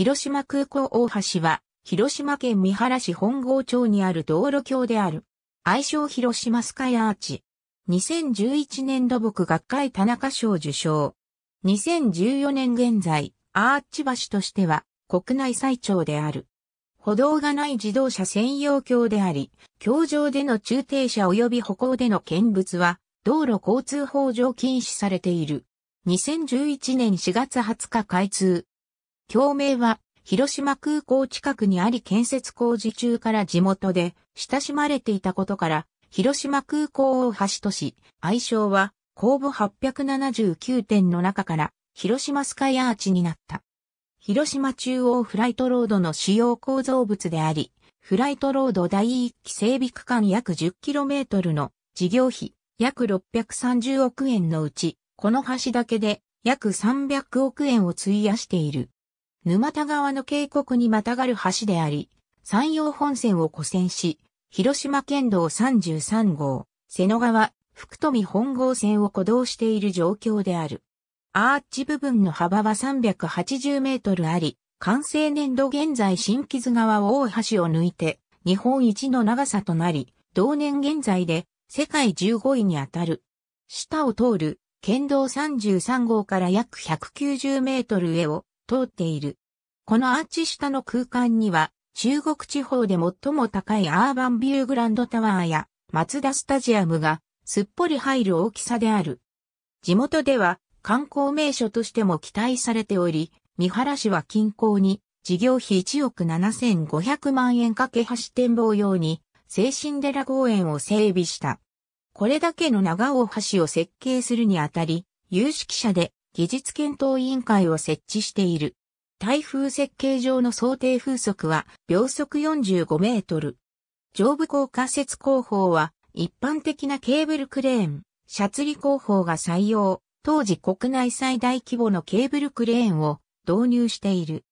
広島空港大橋は、広島県三原市本郷町にある道路橋である。愛称広島スカイアーチ。2011年土木学会田中賞受賞。2014年現在、アーチ橋としては国内最長である。歩道がない自動車専用橋であり、橋上での駐停車及び歩行での見物は、道路交通法上禁止されている。2011年4月20日開通。共鳴は、広島空港近くにあり建設工事中から地元で親しまれていたことから、広島空港を橋とし、愛称は、公募879点の中から、広島スカイアーチになった。広島中央フライトロードの主要構造物であり、フライトロード第1期整備区間約 10km の事業費約630億円のうち、この橋だけで約300億円を費やしている。沼田川の渓谷にまたがる橋であり、山陽本線を古線し、広島県道33号、瀬野川、福富本郷線を鼓動している状況である。アーチ部分の幅は380メートルあり、完成年度現在新木津川を大橋を抜いて、日本一の長さとなり、同年現在で世界15位にあたる。下を通る県道33号から約190メートル上を通っている。このアーチ下の空間には、中国地方で最も高いアーバンビューグランドタワーや、マツダスタジアムが、すっぽり入る大きさである。地元では、観光名所としても期待されており、三原市は近郊に、事業費1億7500万円かけ橋展望用に、精神寺公園を整備した。これだけの長尾橋を設計するにあたり、有識者で技術検討委員会を設置している。台風設計上の想定風速は秒速45メートル。上部高架設工法は一般的なケーブルクレーン、シャツリ工法が採用、当時国内最大規模のケーブルクレーンを導入している。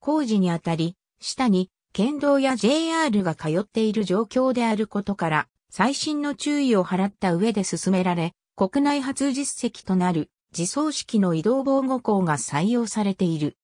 工事にあたり、下に県道や JR が通っている状況であることから、最新の注意を払った上で進められ、国内初実績となる自走式の移動防護工が採用されている。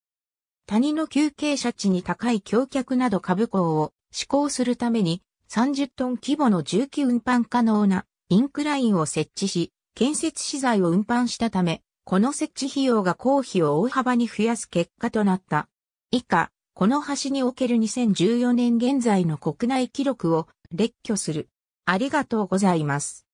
谷の休憩者地に高い橋脚など株工を施行するために30トン規模の重機運搬可能なインクラインを設置し、建設資材を運搬したため、この設置費用が公費を大幅に増やす結果となった。以下、この橋における2014年現在の国内記録を列挙する。ありがとうございます。